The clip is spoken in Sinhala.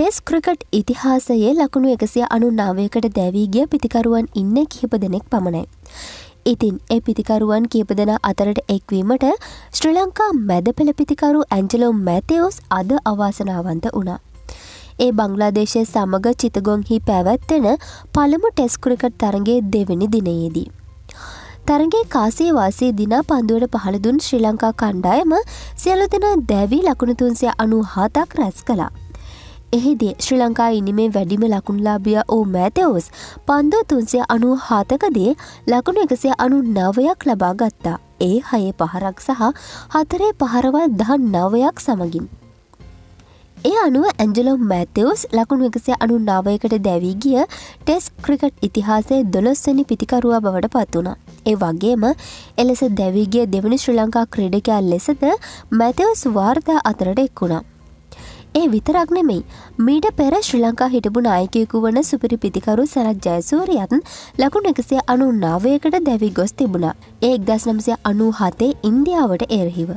ටෙස් ක්‍රිකට් ඉතිහාසයේ ලකුණු එකසිය අනු නාවයකට දැවීගිය පිතිකරුවන් ඉන්න කිහිප දෙනෙක් පමණයි. ඉතින් ඒ පිතිකරුවන් කීප දෙෙන අතරට එක්වීමට ශ්‍රී ලංකා මැද පෙළ පිතිකරු ඇන්ජලෝ මැතයෝස් අද අවාසනාවන්ත වුණා. ඒ බංගලාදේශය සමඟ චිතගොන්හි පැවැත්වෙන පළමු ටෙස් ක්‍රිකට් තරගේ දෙවැනි දිනයේදී. තරගේ කාසේ වාසේ දිනා පන්දුවට පහළදුන් ශ්‍රී ලංකා කණ්ඩායම සියලු දෙනා දැවී ලකුණු තුන්සිය අනු හතක් රැස් කලා. එහිදේ ශ්‍රී ලංකා ඉනිමේ වැඩිම ලකුණලාබිය ඕ මෑතවස් පන්දෝ තුන්සිය අනු හාතකදේ ලකුණු එකසිය අනු නවයක් ලබා ගත්තා ඒ හයේ පහරක් සහ හතරේ පහරවල් දහන් නවයක් සමගින්. ඒ අනුව ඇන්ජලෝ මැතවස් ලකුණු එකසිය අනු නාවයකට දැවී ගිය ටෙස් ක්‍රිකට් ඉතිහාසේ දොළොස්වනි පිතිකරුවා බවට පත්වනා. ඒ වගේම එලෙස දැවිගේ දෙවනි ශ්‍රී ලංකා ක්‍රඩකයා ලෙසද මැතවස් වාර්තා අතරට එක්වුණා. ඒ විතරක් නෙමෙයි මීට පෙර ශ්‍රී ලංකා හිටපු නායකයකු වන සුපිරි පිතිකරු සරත් ජයසූරියන් ලකුණ එකසිය අනුන්නාවයකට දැවි ගොස් තිබුණා ඒ එක්දස් නම්සය අනූ හතේ ඉන්දියාවට එරහිව.